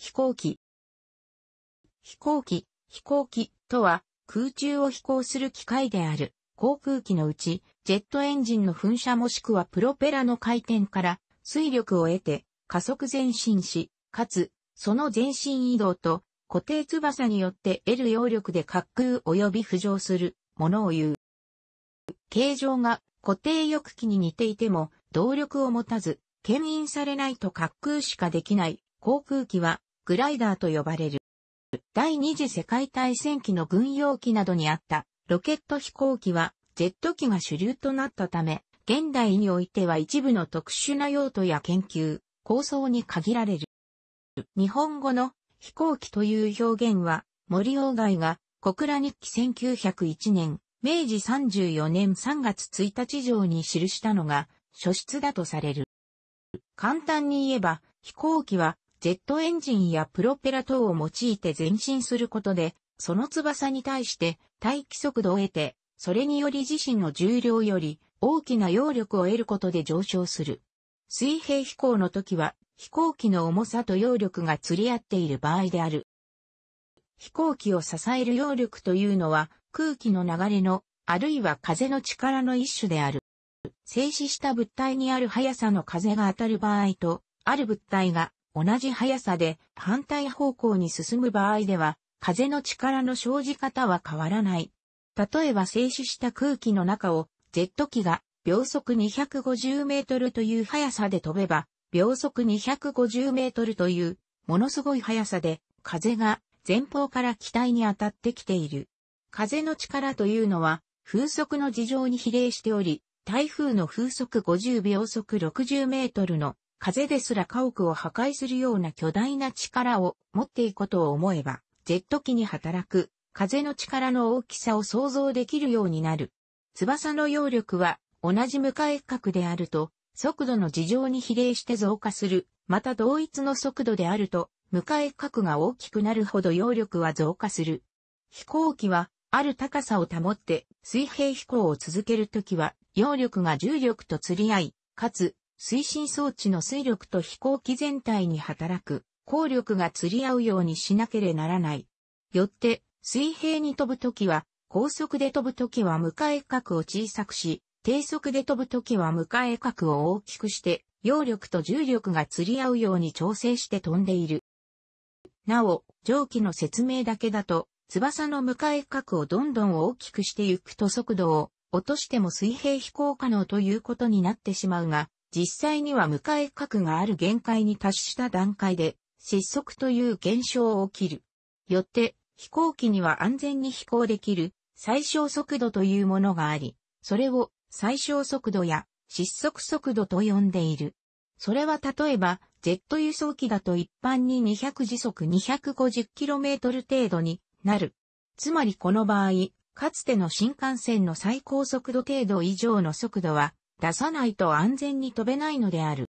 飛行機。飛行機、飛行機とは空中を飛行する機械である航空機のうちジェットエンジンの噴射もしくはプロペラの回転から水力を得て加速前進し、かつその前進移動と固定翼によって得る揚力で滑空及び浮上するものを言う。形状が固定翼機に似ていても動力を持たず、牽引されないと滑空しかできない航空機はグライダーと呼ばれる。第二次世界大戦期の軍用機などにあったロケット飛行機はジェット機が主流となったため、現代においては一部の特殊な用途や研究、構想に限られる。日本語の飛行機という表現は森鴎外が小倉日記1901年、明治34年3月1日上に記したのが初出だとされる。簡単に言えば飛行機はジェットエンジンやプロペラ等を用いて前進することで、その翼に対して大気速度を得て、それにより自身の重量より大きな揚力を得ることで上昇する。水平飛行の時は飛行機の重さと揚力が釣り合っている場合である。飛行機を支える揚力というのは空気の流れのあるいは風の力の一種である。静止した物体にある速さの風が当たる場合と、ある物体が同じ速さで反対方向に進む場合では、風の力の生じ方は変わらない。例えば静止した空気の中を、ジェット機が秒速250メートルという速さで飛べば、秒速250メートルという、ものすごい速さで、風が前方から機体に当たってきている。風の力というのは、風速の事情に比例しており、台風の風速50秒速60メートルの風ですら家屋を破壊するような巨大な力を持っていくことを思えば、ジェット機に働く風の力の大きさを想像できるようになる。翼の揚力は同じ向かい角であると、速度の事情に比例して増加する。また同一の速度であると、向かい角が大きくなるほど揚力は増加する。飛行機は、ある高さを保って水平飛行を続けるときは、揚力が重力と釣り合い、かつ推進装置の水力と飛行機全体に働く、効力が釣り合うようにしなければならない。よって、水平に飛ぶときは、高速で飛ぶときは向かい角を小さくし、低速で飛ぶときは向かい角を大きくして、揚力と重力が釣り合うように調整して飛んでいる。なお、蒸気の説明だけだと、翼の向かい角をどんどん大きくしていくと速度を落としても水平飛行可能ということになってしまうが、実際には迎え角がある限界に達した段階で、失速という現象を起きる。よって、飛行機には安全に飛行できる最小速度というものがあり、それを最小速度や失速速度と呼んでいる。それは例えば、ジェット輸送機だと一般に200時速 250km 程度になる。つまりこの場合、かつての新幹線の最高速度程度以上の速度は出さないと安全に飛べないのである。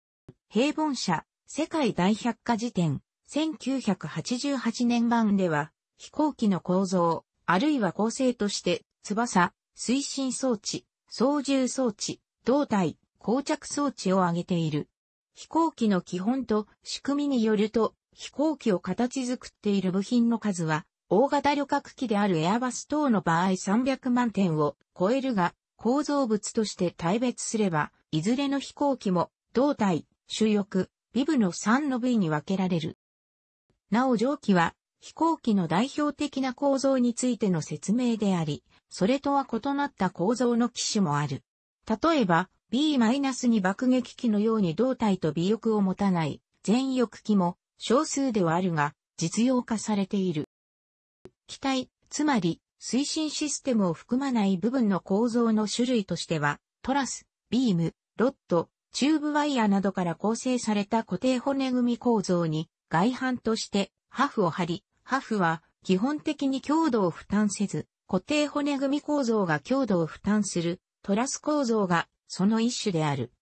平凡社、世界大百科事典、1988年版では、飛行機の構造、あるいは構成として、翼、推進装置、操縦装置、胴体、膠着装置を挙げている。飛行機の基本と仕組みによると、飛行機を形作っている部品の数は、大型旅客機であるエアバス等の場合300万点を超えるが、構造物として大別すれば、いずれの飛行機も、胴体、主翼、ビブの3の部位に分けられる。なお蒸気は、飛行機の代表的な構造についての説明であり、それとは異なった構造の機種もある。例えば、B-2 爆撃機のように胴体と尾翼を持たない全翼機も少数ではあるが実用化されている。機体、つまり推進システムを含まない部分の構造の種類としては、トラス、ビーム、ロッド、チューブワイヤーなどから構成された固定骨組み構造に外反としてハフを張り、ハフは基本的に強度を負担せず、固定骨組み構造が強度を負担するトラス構造がその一種である。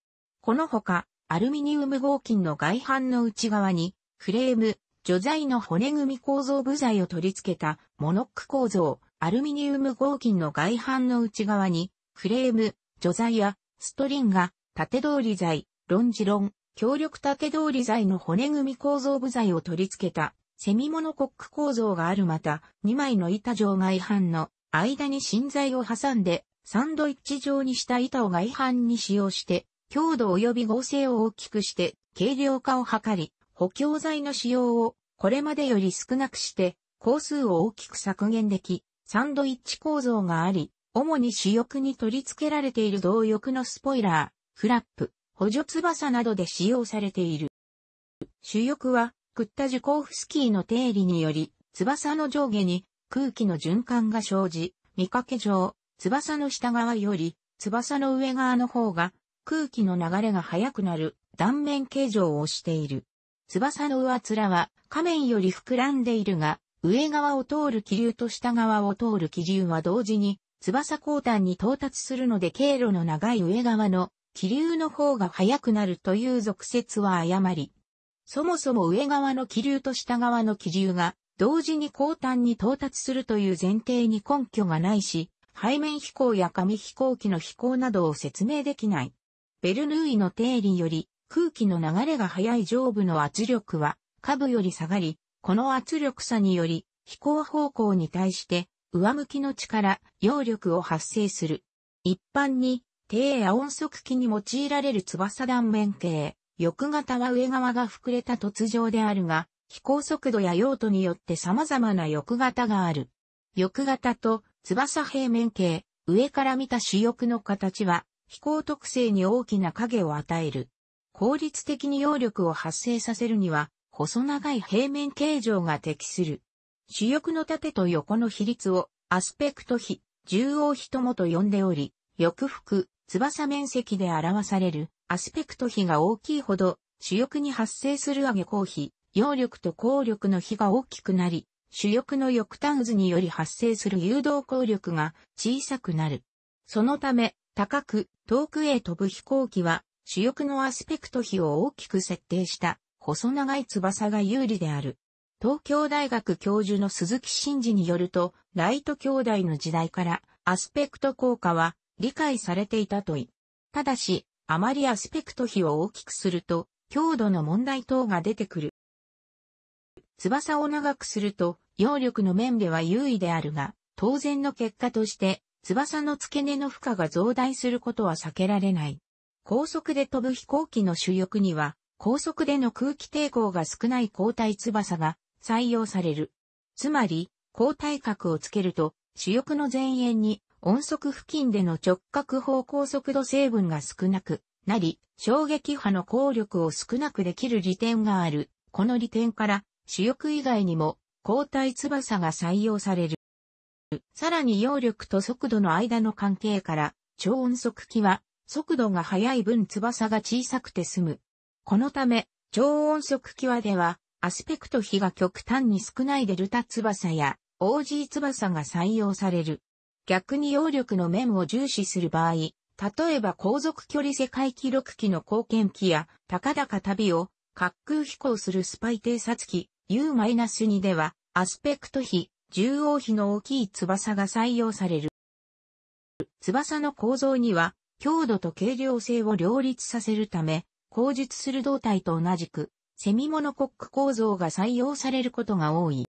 このほか、アルミニウム合金の外反の内側に、フレーム、除材の骨組み構造部材を取り付けたモノック構造、アルミニウム合金の外反の内側に、フレーム、除材や、ストリンが、縦通り材、ジロン、強力縦通り材の骨組み構造部材を取り付けた、セミモノコック構造があるまた、2枚の板状外反の間に芯材を挟んで、サンドイッチ状にした板を外反に使用して、強度及び合成を大きくして、軽量化を図り、補強材の使用をこれまでより少なくして、工数を大きく削減でき、サンドイッチ構造があり、主に主翼に取り付けられている同翼のスポイラー、フラップ、補助翼などで使用されている。主翼は、クッタジュコーフスキーの定理により、翼の上下に空気の循環が生じ、見かけ上、翼の下側より、翼の上側の方が空気の流れが速くなる断面形状をしている。翼の上面は仮面より膨らんでいるが、上側を通る気流と下側を通る気流は同時に翼交端に到達するので経路の長い上側の気流の方が速くなるという俗説は誤り。そもそも上側の気流と下側の気流が同時に後端に到達するという前提に根拠がないし、背面飛行や紙飛行機の飛行などを説明できない。ベルヌーイの定理より空気の流れが速い上部の圧力は下部より下がり、この圧力差により、飛行方向に対して、上向きの力、揚力を発生する。一般に、低野音速機に用いられる翼断面形、翼型は上側が膨れた突上であるが、飛行速度や用途によって様々な翼型がある。翼型と翼平面形、上から見た主翼の形は、飛行特性に大きな影を与える。効率的に揚力を発生させるには、細長い平面形状が適する。主翼の縦と横の比率をアスペクト比、縦横比ともと呼んでおり、翼腹、翼面積で表されるアスペクト比が大きいほど、主翼に発生する上げ光比、揚力と効力の比が大きくなり、主翼の翼端図により発生する誘導効力が小さくなる。そのため、高く遠くへ飛ぶ飛行機は主翼のアスペクト比を大きく設定した細長い翼が有利である。東京大学教授の鈴木真嗣によると、ライト兄弟の時代からアスペクト効果は理解されていたとい。ただし、あまりアスペクト比を大きくすると、強度の問題等が出てくる。翼を長くすると、揚力の面では優位であるが、当然の結果として、翼の付け根の負荷が増大することは避けられない。高速で飛ぶ飛行機の主翼には、高速での空気抵抗が少ない抗体翼が採用される。つまり、抗体角をつけると、主翼の前縁に音速付近での直角方向速度成分が少なくなり、衝撃波の効力を少なくできる利点がある。この利点から、主翼以外にも、抗体翼が採用される。さらに揚力と速度の間の関係から、超音速機は、速度が速い分翼が小さくて済む。このため、超音速際では、アスペクト比が極端に少ないデルタ翼や OG 翼が採用される。逆に揚力の面を重視する場合、例えば航続距離世界記録機の貢献機や、高々旅を滑空飛行するスパイ偵察機 U-2 では、アスペクト比、重応比の大きい翼が採用される。翼の構造には、強度と軽量性を両立させるため、口述する胴体と同じく、セミモノコック構造が採用されることが多い。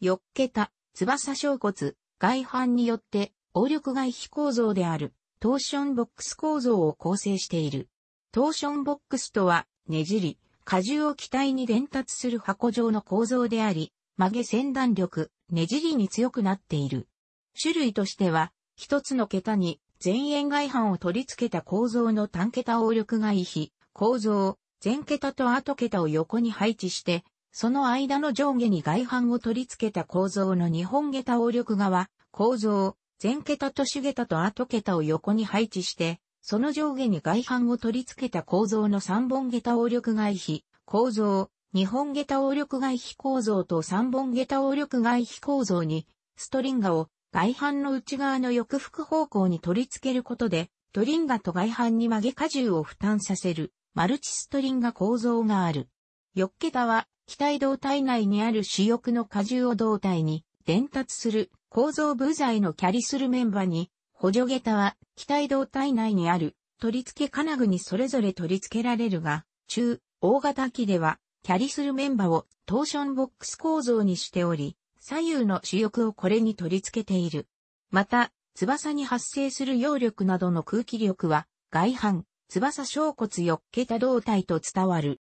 よっけた、翼小骨、外反によって、応力外皮構造である、トーションボックス構造を構成している。トーションボックスとは、ねじり、荷重を機体に伝達する箱状の構造であり、曲げ先断力、ねじりに強くなっている。種類としては、一つの桁に前円外反を取り付けた構造の単桁応力外比、構造、前桁と後桁を横に配置して、その間の上下に外反を取り付けた構造の日本桁応力側、構造、前桁と主桁と後桁を横に配置して、その上下に外反を取り付けた構造の3本桁応力外比、構造、日本下応力外比構造と3本下応力外比構造に、ストリンガを外反の内側の翼腹方向に取り付けることで、トリンガと外反に曲げ荷重を負担させる。マルチストリンが構造がある。ヨッケタは、気体胴体内にある主翼の荷重を胴体に伝達する構造部材のキャリするメンバーに、補助桁は気体胴体内にある取り付け金具にそれぞれ取り付けられるが、中、大型機ではキャリするメンバーをトーションボックス構造にしており、左右の主翼をこれに取り付けている。また、翼に発生する揚力などの空気力は外反、翼小骨4桁胴体と伝わる。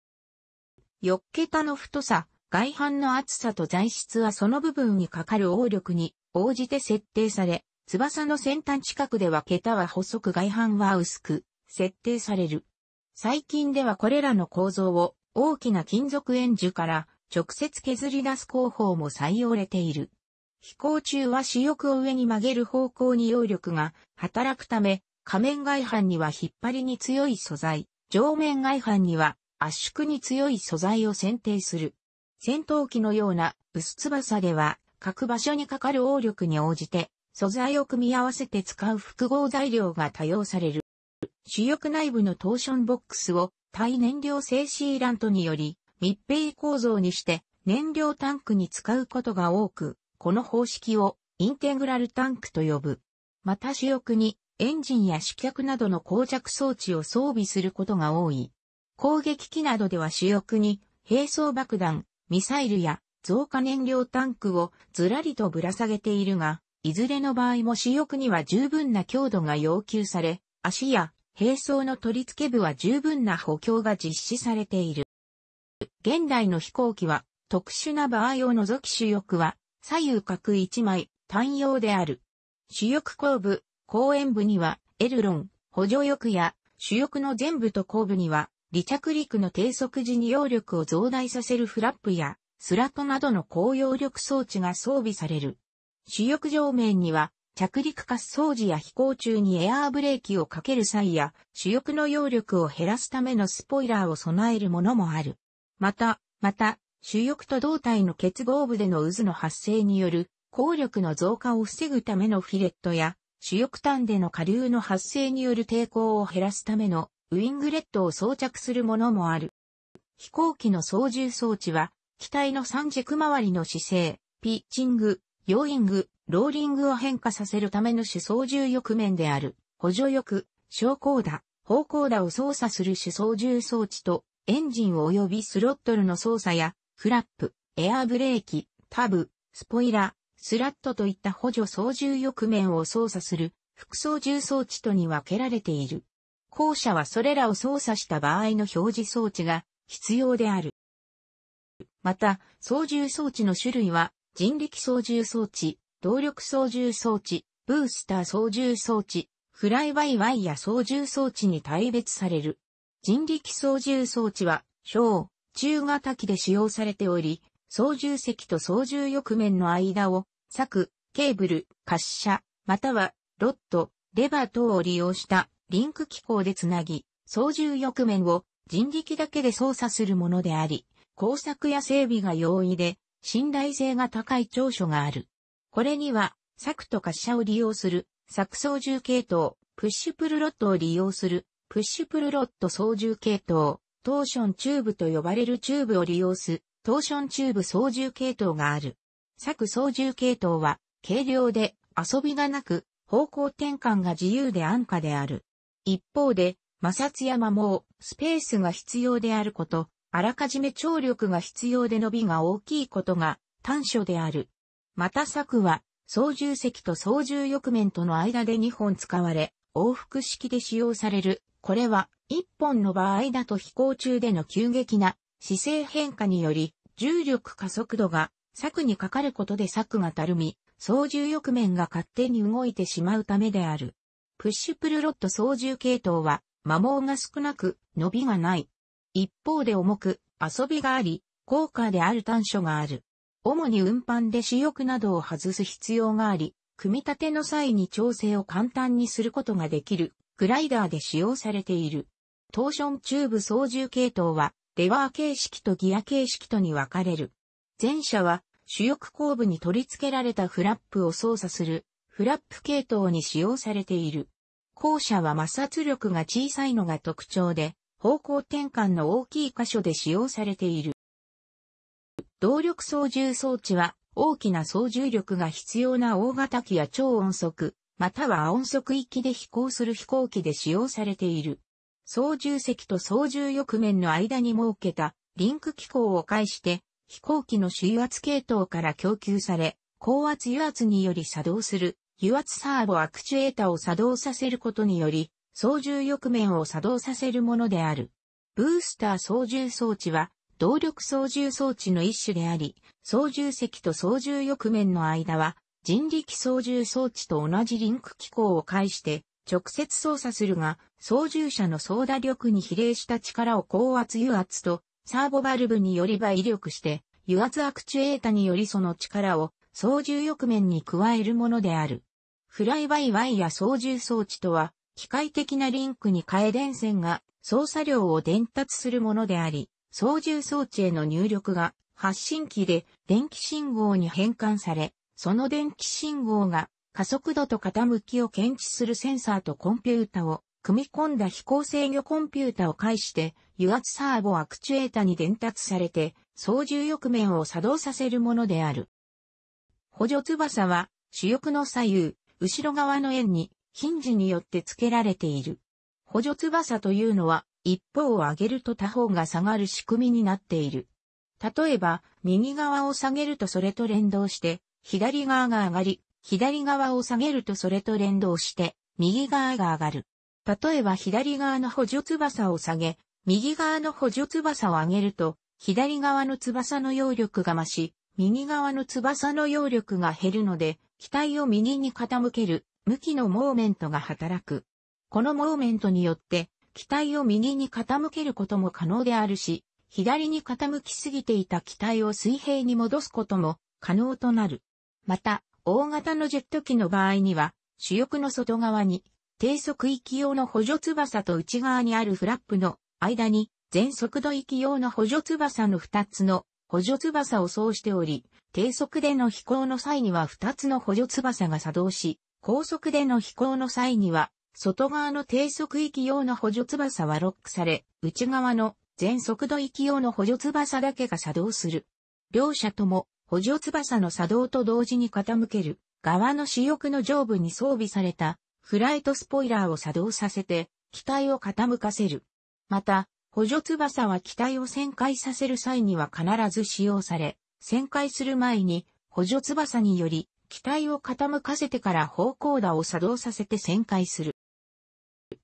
4桁の太さ、外反の厚さと材質はその部分にかかる応力に応じて設定され、翼の先端近くでは桁は細く外反は薄く設定される。最近ではこれらの構造を大きな金属円樹から直接削り出す工法も採用れている。飛行中は主翼を上に曲げる方向に揚力が働くため、仮面外反には引っ張りに強い素材、上面外反には圧縮に強い素材を選定する。戦闘機のような薄翼では各場所にかかる応力に応じて素材を組み合わせて使う複合材料が多用される。主翼内部のトーションボックスを対燃料シーラントにより密閉構造にして燃料タンクに使うことが多く、この方式をインテグラルタンクと呼ぶ。また主翼にエンジンや主脚などの膠着装置を装備することが多い。攻撃機などでは主翼に、兵装爆弾、ミサイルや増加燃料タンクをずらりとぶら下げているが、いずれの場合も主翼には十分な強度が要求され、足や兵装の取り付け部は十分な補強が実施されている。現代の飛行機は特殊な場合を除き主翼は左右角一枚単用である。主翼後部、後円部には、エルロン、補助翼や、主翼の前部と後部には、離着陸の低速時に揚力を増大させるフラップや、スラットなどの高揚力装置が装備される。主翼上面には、着陸滑走時や飛行中にエアーブレーキをかける際や、主翼の揚力を減らすためのスポイラーを備えるものもある。また、また、主翼と胴体の結合部での渦の発生による、効力の増加を防ぐためのフィレットや、主翼端での下流の発生による抵抗を減らすためのウィングレットを装着するものもある。飛行機の操縦装置は、機体の三軸周りの姿勢、ピッチング、ヨーイング、ローリングを変化させるための主操縦翼面である、補助翼、昇降打、方向打を操作する主操縦装置と、エンジン及びスロットルの操作や、フラップ、エアブレーキ、タブ、スポイラ、ー、スラットといった補助操縦翼面を操作する副操縦装置とに分けられている。後者はそれらを操作した場合の表示装置が必要である。また、操縦装置の種類は、人力操縦装置、動力操縦装置、ブースター操縦装置、フライバイワイヤ操縦装置に大別される。人力操縦装置は、小、中型機で使用されており、操縦席と操縦翼面の間を、柵、ケーブル、滑車、または、ロット、レバー等を利用したリンク機構でつなぎ、操縦翼面を人力だけで操作するものであり、工作や整備が容易で、信頼性が高い長所がある。これには、柵と滑車を利用する、柵操縦系統、プッシュプルロットを利用する、プッシュプルロット操縦系統、トーションチューブと呼ばれるチューブを利用す、トーションチューブ操縦系統がある。作操縦系統は、軽量で遊びがなく、方向転換が自由で安価である。一方で、摩擦や摩耗、スペースが必要であること、あらかじめ張力が必要で伸びが大きいことが短所である。また柵は、操縦席と操縦翼面との間で2本使われ、往復式で使用される。これは、1本の場合だと飛行中での急激な姿勢変化により、重力加速度が柵にかかることで柵がたるみ、操縦翼面が勝手に動いてしまうためである。プッシュプルロット操縦系統は、摩耗が少なく、伸びがない。一方で重く、遊びがあり、効果である短所がある。主に運搬で主翼などを外す必要があり、組み立ての際に調整を簡単にすることができる、グライダーで使用されている。トーションチューブ操縦系統は、レバー形式とギア形式とに分かれる。前者は主翼後部に取り付けられたフラップを操作するフラップ系統に使用されている。後者は摩擦力が小さいのが特徴で、方向転換の大きい箇所で使用されている。動力操縦装置は大きな操縦力が必要な大型機や超音速、または音速域で飛行する飛行機で使用されている。操縦席と操縦翼面の間に設けたリンク機構を介して飛行機の主油圧系統から供給され、高圧油圧により作動する油圧サーボアクチュエータを作動させることにより、操縦翼面を作動させるものである。ブースター操縦装置は、動力操縦装置の一種であり、操縦席と操縦翼面の間は、人力操縦装置と同じリンク機構を介して、直接操作するが、操縦者の操舵力に比例した力を高圧油圧と、サーボバルブにより倍力して、油圧アクチュエータによりその力を操縦翼面に加えるものである。フライバイワイヤ操縦装置とは、機械的なリンクに変え電線が操作量を伝達するものであり、操縦装置への入力が発信機で電気信号に変換され、その電気信号が加速度と傾きを検知するセンサーとコンピュータを組み込んだ飛行制御コンピュータを介して油圧サーボアクチュエータに伝達されて操縦翼面を作動させるものである。補助翼は主翼の左右、後ろ側の円にヒンジによって付けられている。補助翼というのは一方を上げると他方が下がる仕組みになっている。例えば、右側を下げるとそれと連動して、左側が上がり、左側を下げるとそれと連動して、右側が上がる。例えば左側の補助翼を下げ、右側の補助翼を上げると、左側の翼の揚力が増し、右側の翼の揚力が減るので、機体を右に傾ける、向きのモーメントが働く。このモーメントによって、機体を右に傾けることも可能であるし、左に傾きすぎていた機体を水平に戻すことも可能となる。また、大型のジェット機の場合には、主翼の外側に、低速域用の補助翼と内側にあるフラップの間に、全速度域用の補助翼の2つの補助翼をそうしており、低速での飛行の際には2つの補助翼が作動し、高速での飛行の際には、外側の低速域用の補助翼はロックされ、内側の全速度域用の補助翼だけが作動する。両者とも補助翼の作動と同時に傾ける側の主翼の上部に装備されたフライトスポイラーを作動させて機体を傾かせる。また、補助翼は機体を旋回させる際には必ず使用され、旋回する前に補助翼により機体を傾かせてから方向打を作動させて旋回する。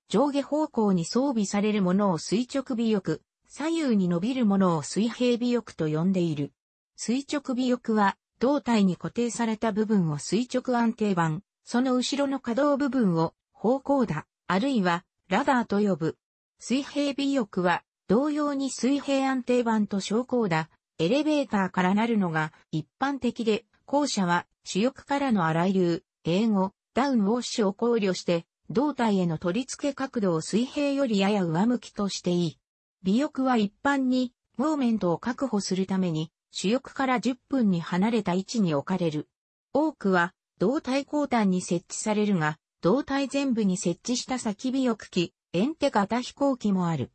上下方向に装備されるものを垂直尾翼、左右に伸びるものを水平尾翼と呼んでいる。垂直尾翼は、胴体に固定された部分を垂直安定板、その後ろの可動部分を方向だ、あるいはラダーと呼ぶ。水平尾翼は同様に水平安定板と昇降だ、エレベーターからなるのが一般的で、後者は主翼からの荒い流、英語、ダウンウォッシュを考慮して、胴体への取り付け角度を水平よりやや上向きとしていい。尾翼は一般に、モーメントを確保するために、主翼から10分に離れた位置に置かれる。多くは、胴体後端に設置されるが、胴体全部に設置した先尾翼機、エンテ型飛行機もある。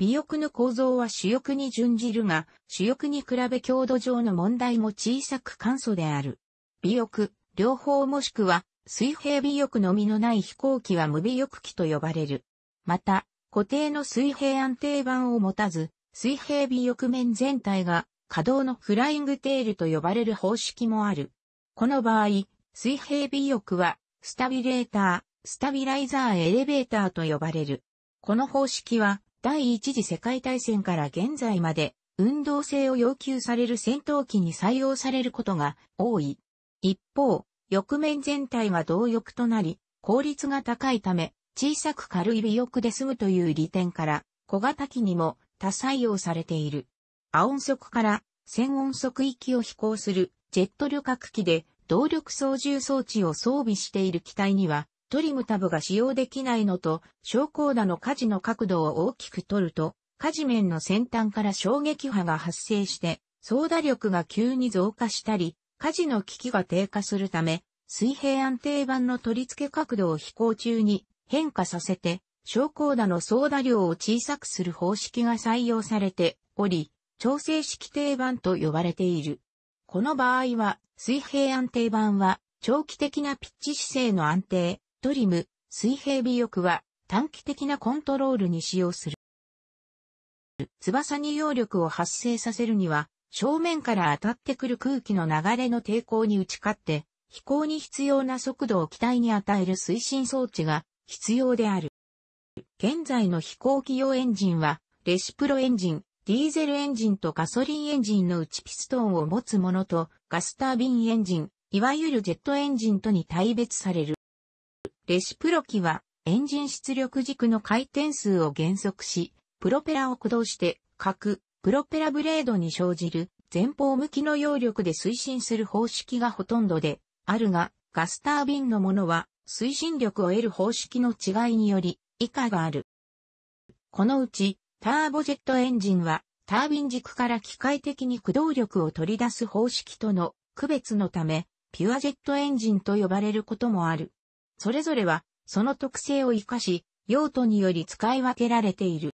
尾翼の構造は主翼に準じるが、主翼に比べ強度上の問題も小さく簡素である。尾翼、両方もしくは、水平尾翼のみのない飛行機は無尾翼機と呼ばれる。また、固定の水平安定板を持たず、水平尾翼面全体が可動のフライングテールと呼ばれる方式もある。この場合、水平尾翼は、スタビレーター、スタビライザーエレベーターと呼ばれる。この方式は、第一次世界大戦から現在まで、運動性を要求される戦闘機に採用されることが多い。一方、翼面全体が同翼となり、効率が高いため、小さく軽い尾翼で済むという利点から、小型機にも多採用されている。亜音速から1000音速域を飛行するジェット旅客機で動力操縦装置を装備している機体にはトリムタブが使用できないのと、昇降打の火事の角度を大きく取ると、事面の先端から衝撃波が発生して、操打力が急に増加したり、火事の危機が低下するため、水平安定板の取り付け角度を飛行中に変化させて、昇降打の操打量を小さくする方式が採用されており、調整式定番と呼ばれている。この場合は、水平安定板は、長期的なピッチ姿勢の安定、トリム、水平尾翼は、短期的なコントロールに使用する。翼に揚力を発生させるには、正面から当たってくる空気の流れの抵抗に打ち勝って、飛行に必要な速度を機体に与える推進装置が必要である。現在の飛行機用エンジンは、レシプロエンジン、ディーゼルエンジンとガソリンエンジンの内ピストンを持つものとガスタービンエンジン、いわゆるジェットエンジンとに対別される。レシプロ機はエンジン出力軸の回転数を減速し、プロペラを駆動して各プロペラブレードに生じる前方向きの揚力で推進する方式がほとんどであるが、ガスタービンのものは推進力を得る方式の違いにより以下がある。このうちターボジェットエンジンは、タービン軸から機械的に駆動力を取り出す方式との区別のため、ピュアジェットエンジンと呼ばれることもある。それぞれは、その特性を活かし、用途により使い分けられている。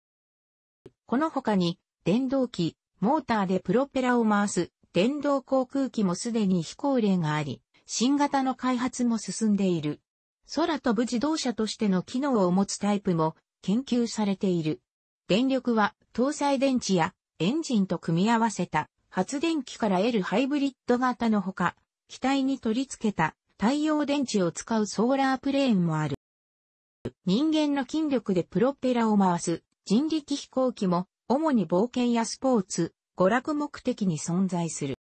この他に、電動機、モーターでプロペラを回す、電動航空機もすでに非行例があり、新型の開発も進んでいる。空飛ぶ自動車としての機能を持つタイプも研究されている。電力は搭載電池やエンジンと組み合わせた発電機から得るハイブリッド型のほか、機体に取り付けた太陽電池を使うソーラープレーンもある。人間の筋力でプロペラを回す人力飛行機も主に冒険やスポーツ、娯楽目的に存在する。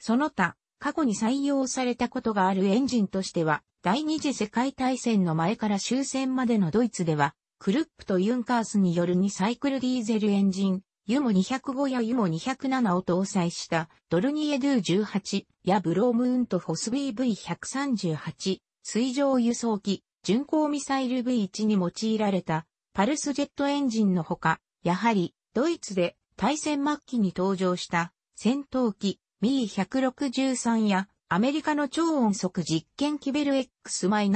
その他、過去に採用されたことがあるエンジンとしては、第二次世界大戦の前から終戦までのドイツでは、クルップとユンカースによる2サイクルディーゼルエンジン、ユモ205やユモ207を搭載したドルニエドゥ18やブロームウントフォス BV138 水上輸送機巡航ミサイル V1 に用いられたパルスジェットエンジンのほか、やはりドイツで対戦末期に登場した戦闘機 ME163 やアメリカの超音速実験機ベル X-1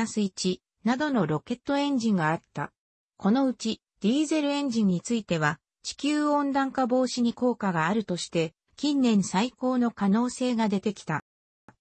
などのロケットエンジンがあった。このうち、ディーゼルエンジンについては、地球温暖化防止に効果があるとして、近年最高の可能性が出てきた。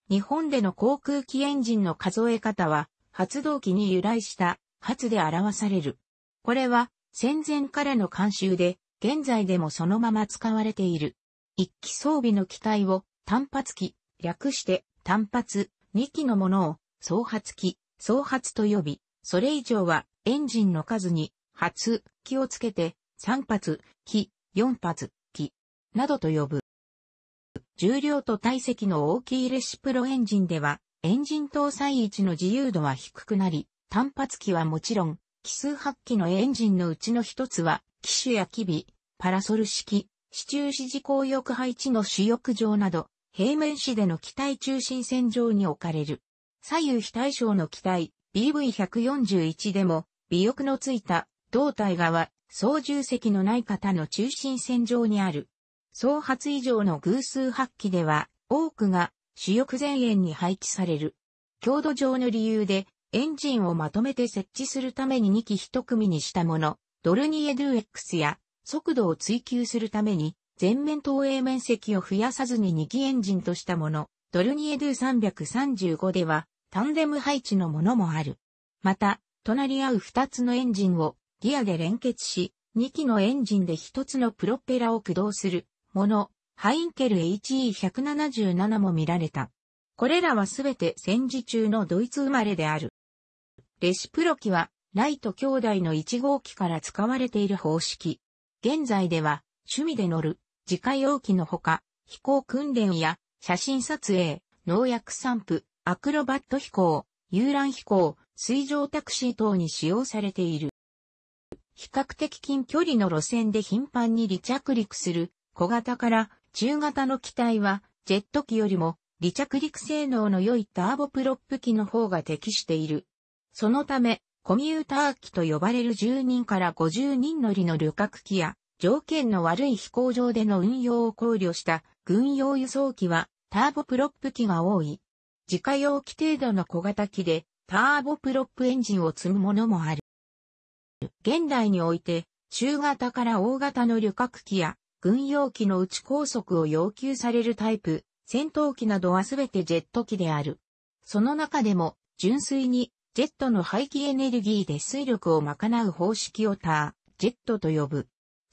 日本での航空機エンジンの数え方は、発動機に由来した発で表される。これは戦前からの慣習で、現在でもそのまま使われている。一機装備の機体を単発機、略して単発、二機のものを総発機、総発と呼び、それ以上はエンジンの数に、発、気をつけて、三発、気、四発、気、などと呼ぶ。重量と体積の大きいレシプロエンジンでは、エンジン搭載位置の自由度は低くなり、単発機はもちろん、奇数発機のエンジンのうちの一つは、機種や機微、パラソル式、支柱支持高翼配置の主翼上など、平面紙での機体中心線上に置かれる。左右非対称の機体、BV141 でも、尾翼のついた胴体側、操縦席のない方の中心線上にある。総発以上の偶数発揮では、多くが主翼前縁に配置される。強度上の理由で、エンジンをまとめて設置するために2機1組にしたもの、ドルニエドゥ X や、速度を追求するために、前面投影面積を増やさずに2機エンジンとしたもの、ドルニエドゥ335では、タンデム配置のものもある。また、隣り合う2つのエンジンをギアで連結し、2機のエンジンで1つのプロペラを駆動するもの、ハインケル HE177 も見られた。これらはすべて戦時中のドイツ生まれである。レシプロ機は、ライト兄弟の1号機から使われている方式。現在では、趣味で乗る、自家用機のほか、飛行訓練や、写真撮影、農薬散布、アクロバット飛行、遊覧飛行、水上タクシー等に使用されている。比較的近距離の路線で頻繁に離着陸する小型から中型の機体はジェット機よりも離着陸性能の良いターボプロップ機の方が適している。そのためコミューター機と呼ばれる10人から50人乗りの旅客機や条件の悪い飛行場での運用を考慮した軍用輸送機はターボプロップ機が多い。自家用機程度の小型機でターボプロップエンジンを積むものもある。現代において、中型から大型の旅客機や軍用機の内ち高速を要求されるタイプ、戦闘機などはすべてジェット機である。その中でも、純粋にジェットの排気エネルギーで水力を賄う方式をター、ジェットと呼ぶ。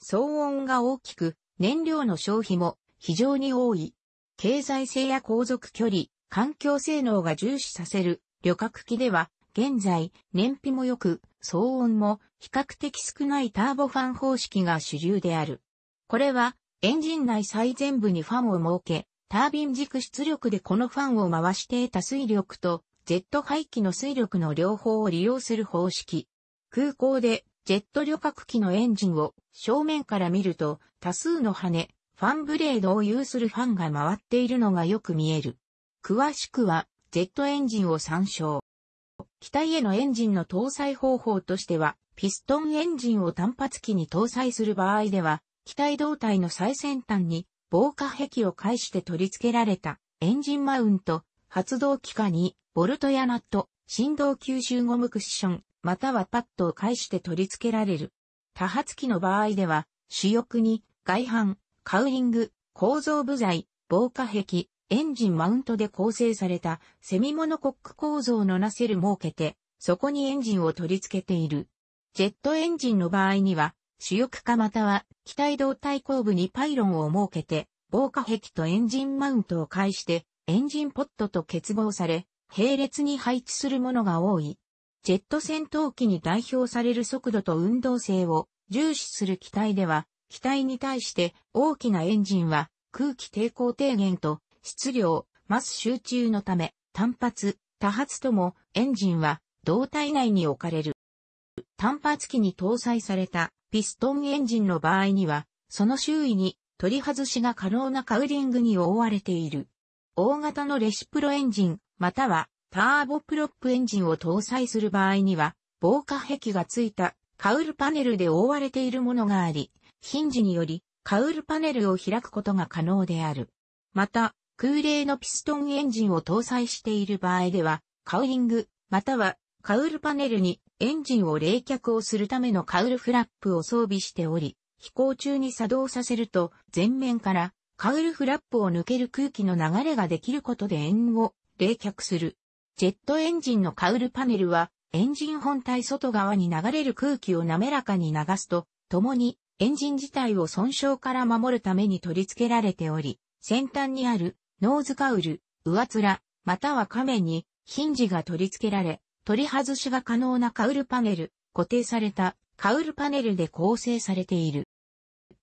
騒音が大きく、燃料の消費も非常に多い。経済性や航続距離、環境性能が重視させる旅客機では、現在、燃費も良く、騒音も比較的少ないターボファン方式が主流である。これは、エンジン内最前部にファンを設け、タービン軸出力でこのファンを回して得た水力と、ジェット排気の水力の両方を利用する方式。空港で、ジェット旅客機のエンジンを正面から見ると、多数の羽、ファンブレードを有するファンが回っているのがよく見える。詳しくは、ジェットエンジンを参照。機体へのエンジンの搭載方法としては、ピストンエンジンを単発機に搭載する場合では、機体胴体の最先端に防火壁を介して取り付けられたエンジンマウント、発動機下にボルトやナット、振動吸収ゴムクッション、またはパッドを介して取り付けられる。多発機の場合では、主翼に外反、カウリング、構造部材、防火壁、エンジンマウントで構成されたセミモノコック構造のナセル設けて、そこにエンジンを取り付けている。ジェットエンジンの場合には、主翼化または機体胴体後部にパイロンを設けて、防火壁とエンジンマウントを介して、エンジンポットと結合され、並列に配置するものが多い。ジェット戦闘機に代表される速度と運動性を重視する機体では、機体に対して大きなエンジンは空気抵抗低減と質量、マス集中のため、単発、多発ともエンジンは胴体内に置かれる。単発機に搭載されたピストンエンジンの場合には、その周囲に取り外しが可能なカウリングに覆われている。大型のレシプロエンジン、またはターボプロップエンジンを搭載する場合には、防火壁がついたカウルパネルで覆われているものがあり、ヒンジによりカウルパネルを開くことが可能である。また、空冷のピストンエンジンを搭載している場合では、カウリング、またはカウルパネルにエンジンを冷却をするためのカウルフラップを装備しており、飛行中に作動させると前面からカウルフラップを抜ける空気の流れができることで円を冷却する。ジェットエンジンのカウルパネルはエンジン本体外側に流れる空気を滑らかに流すと、共にエンジン自体を損傷から守るために取り付けられており、先端にあるノーズカウル、上面、または亀にヒンジが取り付けられ、取り外しが可能なカウルパネル、固定されたカウルパネルで構成されている。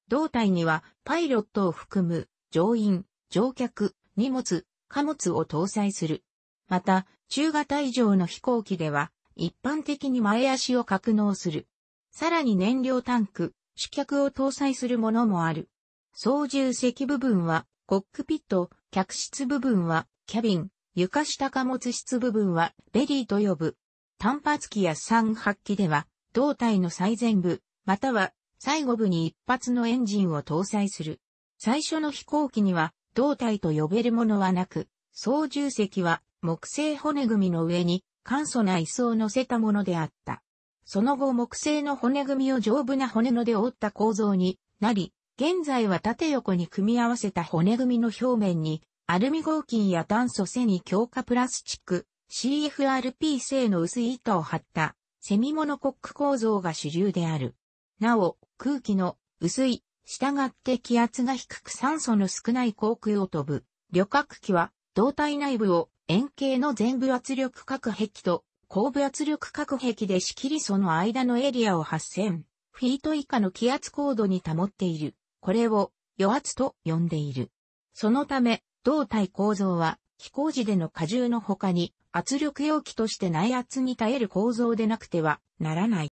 胴体にはパイロットを含む乗員、乗客、荷物、貨物を搭載する。また、中型以上の飛行機では一般的に前足を格納する。さらに燃料タンク、主脚を搭載するものもある。操縦席部分はコックピット、客室部分は、キャビン、床下貨物室部分は、ベリーと呼ぶ。単発機や三発機では、胴体の最前部、または最後部に一発のエンジンを搭載する。最初の飛行機には、胴体と呼べるものはなく、操縦席は木製骨組みの上に簡素な椅子を乗せたものであった。その後木製の骨組みを丈夫な骨ので覆った構造になり、現在は縦横に組み合わせた骨組みの表面に、アルミ合金や炭素セに強化プラスチック、CFRP 製の薄い板を張った、セミモノコック構造が主流である。なお、空気の薄い、従って気圧が低く酸素の少ない航空を飛ぶ、旅客機は、胴体内部を円形の全部圧力隔壁と後部圧力隔壁で仕切りその間のエリアを8000フィート以下の気圧高度に保っている。これを余圧と呼んでいる。そのため、胴体構造は、飛行時での荷重の他に、圧力容器として内圧に耐える構造でなくてはならない。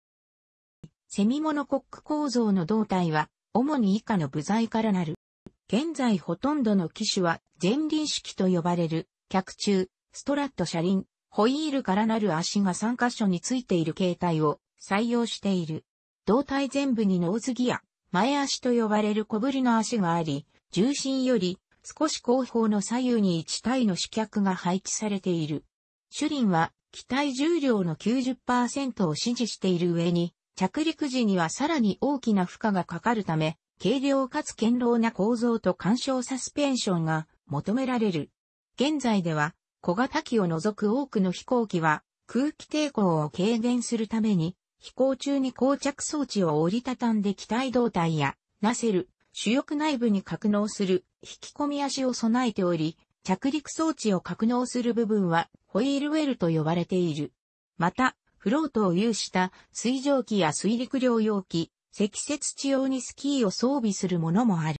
セミモノコック構造の胴体は、主に以下の部材からなる。現在ほとんどの機種は、前輪式と呼ばれる、脚中、ストラット車輪、ホイールからなる足が3箇所についている形態を採用している。胴体全部にノーズギア、前足と呼ばれる小ぶりの足があり、重心より少し後方の左右に1体の主脚が配置されている。主輪は機体重量の90%を支持している上に、着陸時にはさらに大きな負荷がかかるため、軽量かつ堅牢な構造と干渉サスペンションが求められる。現在では小型機を除く多くの飛行機は空気抵抗を軽減するために飛行中に膠着装置を折りたたんで機体胴体や、ナセル、主翼内部に格納する引き込み足を備えており、着陸装置を格納する部分はホイールウェルと呼ばれている。また、フロートを有した水蒸気や水陸両用機、積雪地用にスキーを装備するものもある。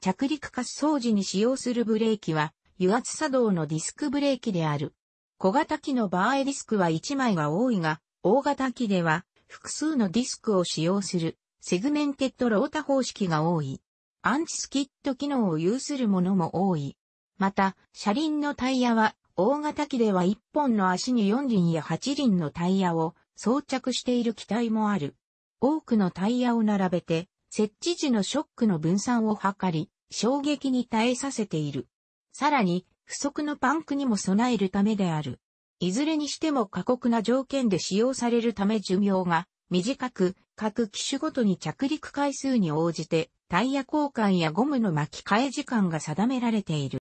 着陸滑走時に使用するブレーキは、油圧作動のディスクブレーキである。小型機の場合ディスクは1枚が多いが、大型機では複数のディスクを使用するセグメンテッドロータ方式が多い。アンチスキッド機能を有するものも多い。また、車輪のタイヤは大型機では1本の足に4輪や8輪のタイヤを装着している機体もある。多くのタイヤを並べて、設置時のショックの分散を図り、衝撃に耐えさせている。さらに、不足のパンクにも備えるためである。いずれにしても過酷な条件で使用されるため寿命が短く、各機種ごとに着陸回数に応じてタイヤ交換やゴムの巻き替え時間が定められている。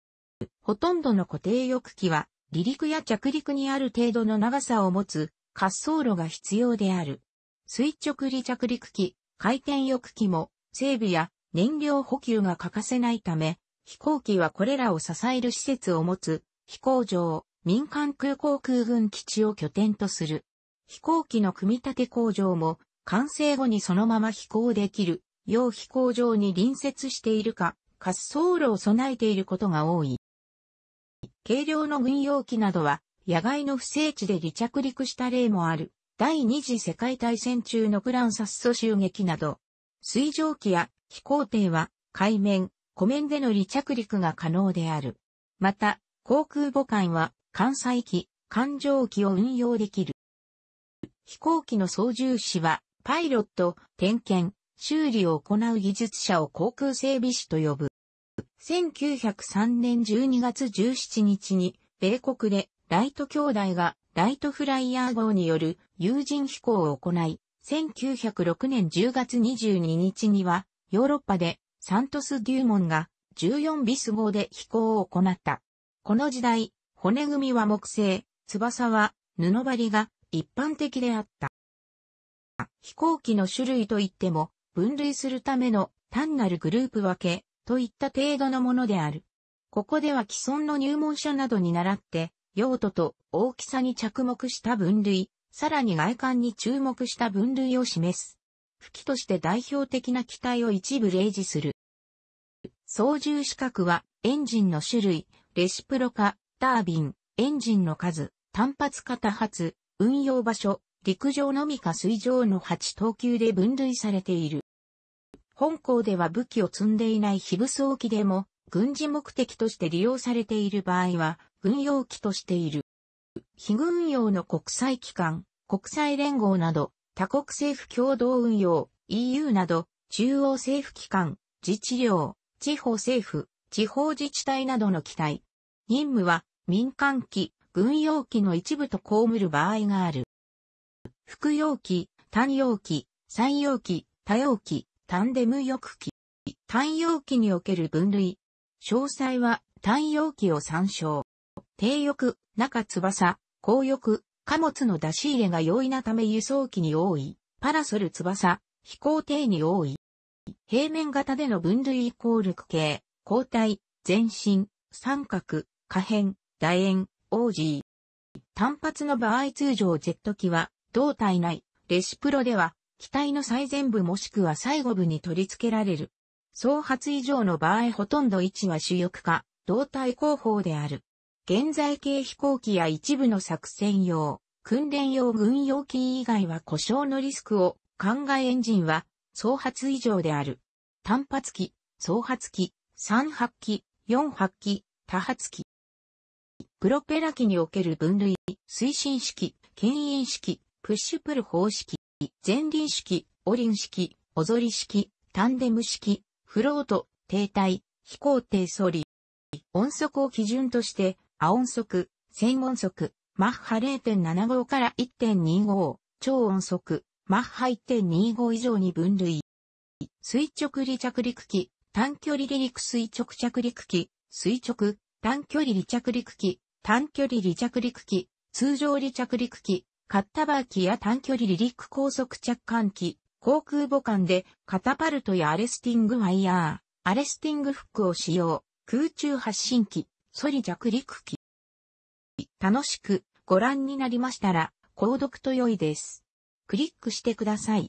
ほとんどの固定翼機は離陸や着陸にある程度の長さを持つ滑走路が必要である。垂直離着陸機、回転翼機も整備や燃料補給が欠かせないため、飛行機はこれらを支える施設を持つ飛行場、民間空港空軍基地を拠点とする。飛行機の組み立て工場も完成後にそのまま飛行できる、要飛行場に隣接しているか、滑走路を備えていることが多い。軽量の軍用機などは、野外の不整地で離着陸した例もある。第二次世界大戦中のグラン殺素襲撃など、水蒸気や飛行艇は海面、湖面での離着陸が可能である。また、航空母艦は艦載機、艦上機を運用できる。飛行機の操縦士は、パイロット、点検、修理を行う技術者を航空整備士と呼ぶ。1903年12月17日に、米国でライト兄弟がライトフライヤー号による有人飛行を行い、1906年10月22日には、ヨーロッパでサントス・デューモンが14ビス号で飛行を行った。この時代、骨組みは木製、翼は布張りが一般的であった。飛行機の種類といっても、分類するための単なるグループ分けといった程度のものである。ここでは既存の入門者などに倣って、用途と大きさに着目した分類、さらに外観に注目した分類を示す。吹きとして代表的な機体を一部例示する。操縦資格はエンジンの種類、レシプロ化、タービン、エンジンの数、単発か多発、運用場所、陸上のみか水上の8等級で分類されている。本校では武器を積んでいない非武装機でも、軍事目的として利用されている場合は、軍用機としている。非軍用の国際機関、国際連合など、多国政府共同運用、EU など、中央政府機関、自治領、地方政府、地方自治体などの機体。任務は、民間機、軍用機の一部と被る場合がある。服用機、単用機、産用機、多用機、タンデム翼機。単用機における分類。詳細は単用機を参照。低翼、中翼、高翼、貨物の出し入れが容易なため輸送機に多い。パラソル翼、飛行艇に多い。平面型での分類イコール区形、交代、前進、三角、可変、楕円、OG。単発の場合通常ジェット機は、胴体内、レシプロでは、機体の最前部もしくは最後部に取り付けられる。総発以上の場合ほとんど位置は主翼か、胴体後方である。現在系飛行機や一部の作戦用、訓練用軍用機以外は故障のリスクを考えエンジンは、総発以上である。単発機、総発機、三発機、四発機、多発機。プロペラ機における分類、推進式、牽引式、プッシュプル方式、前輪式、オリン式、おぞり式、タンデム式、フロート、停滞、飛行艇ソリ。音速を基準として、亜音速、専音速、マッハ0.75から1.25、超音速、マッハ1.25以上に分類。垂直離着陸機、短距離離陸垂直着陸機、垂直、短距離離着陸機、短距離離着陸機、通常離着陸機、カッタバー機や短距離離陸高速着艦機、航空母艦でカタパルトやアレスティングワイヤー、アレスティングフックを使用、空中発進機、ソリ着陸機。楽しくご覧になりましたら、購読と良いです。クリックしてください。